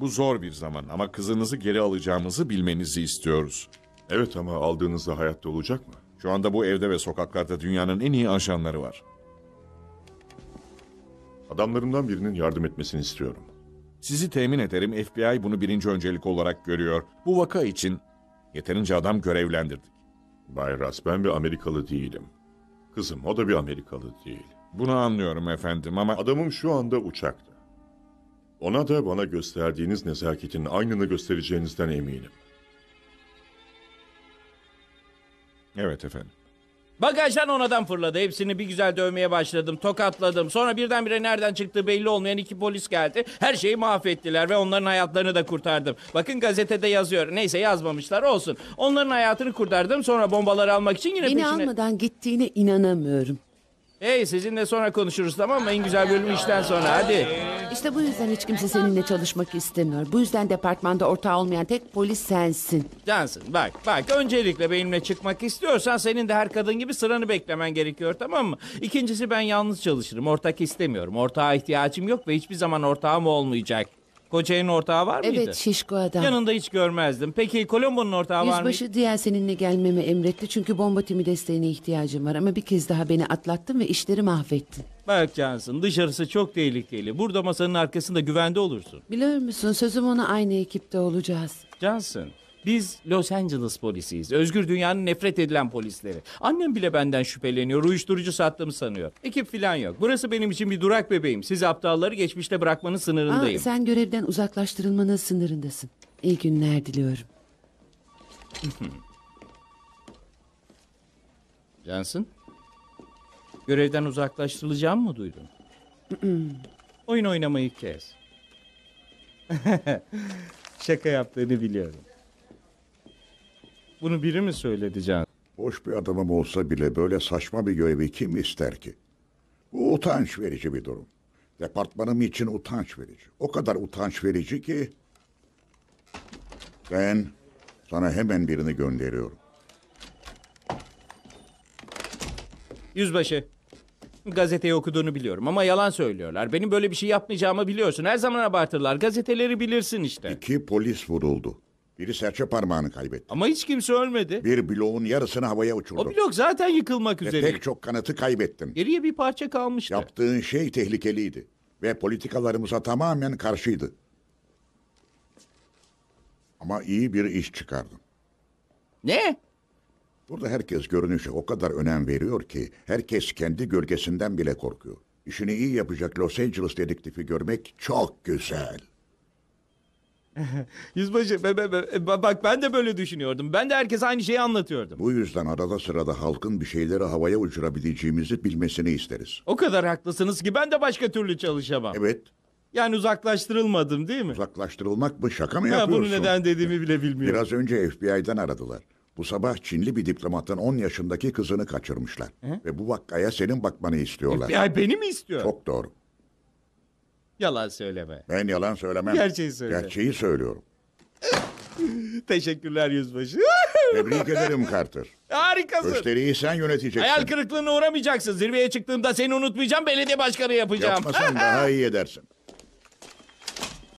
Bu zor bir zaman ama kızınızı geri alacağımızı bilmenizi istiyoruz. Evet ama aldığınızda hayatta olacak mı? Şu anda bu evde ve sokaklarda dünyanın en iyi ajanları var. Adamlarımdan birinin yardım etmesini istiyorum. Sizi temin ederim FBI bunu birinci öncelik olarak görüyor. Bu vaka için yeterince adam görevlendirdik. Bay Ras ben bir Amerikalı değilim. Kızım o da bir Amerikalı değil. Bunu anlıyorum efendim ama... Adamım şu anda uçakta. Ona da bana gösterdiğiniz nezaketin aynını göstereceğinizden eminim. Evet efendim. Bagajdan onadan fırladı. Hepsini bir güzel dövmeye başladım. Tokatladım. Sonra birdenbire nereden çıktığı belli olmayan iki polis geldi. Her şeyi mahvettiler ve onların hayatlarını da kurtardım. Bakın gazetede yazıyor. Neyse yazmamışlar olsun. Onların hayatını kurtardım. Sonra bombaları almak için yine Beni peşine... almadan gittiğine inanamıyorum. Hey sizinle sonra konuşuruz tamam mı? En güzel bölüm işten sonra hadi. İşte bu yüzden hiç kimse seninle çalışmak istemiyor. Bu yüzden departmanda ortağı olmayan tek polis sensin. Johnson bak bak öncelikle benimle çıkmak istiyorsan senin de her kadın gibi sıranı beklemen gerekiyor tamam mı? İkincisi ben yalnız çalışırım ortak istemiyorum. Ortağa ihtiyacım yok ve hiçbir zaman ortağım olmayacak. Koçay'ın ortağı var mıydı? Evet şişko adam. Yanında hiç görmezdim. Peki Kolombo'nun ortağı var mıydı? Yüzbaşı diğer seninle gelmemi emretti çünkü bomba timi desteğine ihtiyacım var ama bir kez daha beni atlattın ve işleri mahvettin. Bak Cansın dışarısı çok tehlikeli. Burada masanın arkasında güvende olursun. Biliyor musun sözüm ona aynı ekipte olacağız. Cansın biz Los Angeles polisiyiz. Özgür dünyanın nefret edilen polisleri. Annem bile benden şüpheleniyor. Uyuşturucu sattığımı sanıyor. Ekip falan yok. Burası benim için bir durak bebeğim. Siz aptalları geçmişte bırakmanın sınırındayım. Aa, sen görevden uzaklaştırılmanın sınırındasın. İyi günler diliyorum. Cansın? Görevden uzaklaştırılacağım mı duydun? Oyun oynamayı kes. Şaka yaptığını biliyorum. Bunu biri mi söyledi Can? Boş bir adamım olsa bile böyle saçma bir görevi kim ister ki? Bu utanç verici bir durum. Departmanım için utanç verici. O kadar utanç verici ki... Ben sana hemen birini gönderiyorum. Yüzbaşı, gazeteyi okuduğunu biliyorum ama yalan söylüyorlar. Benim böyle bir şey yapmayacağımı biliyorsun. Her zaman abartırlar. Gazeteleri bilirsin işte. İki polis vuruldu. Biri serçe parmağını kaybetti. Ama hiç kimse ölmedi. Bir bloğun yarısını havaya uçurdu. O blok zaten yıkılmak üzere. Ve üzere. pek çok kanatı kaybettin. Geriye bir parça kalmıştı. Yaptığın şey tehlikeliydi. Ve politikalarımıza tamamen karşıydı. Ama iyi bir iş çıkardın. Ne? Burada herkes görünüşe o kadar önem veriyor ki herkes kendi gölgesinden bile korkuyor. İşini iyi yapacak Los Angeles dedektifi görmek çok güzel. Yüzbaşı be- be- be- e, bak ben de böyle düşünüyordum. Ben de herkese aynı şeyi anlatıyordum. Bu yüzden arada sırada halkın bir şeyleri havaya uçurabileceğimizi bilmesini isteriz. O kadar haklısınız ki ben de başka türlü çalışamam. Evet, Yani uzaklaştırılmadım değil mi? uzaklaştırılmak mı şaka mı Ya bunu neden dediğimi bile bilmiyorum. Biraz önce FBI'den aradılar. Bu sabah Çinli bir diplomatın 10 yaşındaki kızını kaçırmışlar. Ve bu vakaya senin bakmanı istiyorlar. FBI beni mi istiyor? Çok doğru. Yalan söyleme. Ben yalan söylemem. Gerçeği söyle. Gerçeği söylüyorum. Teşekkürler yüzbaşı. Tebrik ederim Carter. Harikasın. Gösteriyi sen yöneteceksin. Hayal kırıklığına uğramayacaksın. Zirveye çıktığımda seni unutmayacağım. Belediye başkanı yapacağım. Yapmasan daha iyi edersin.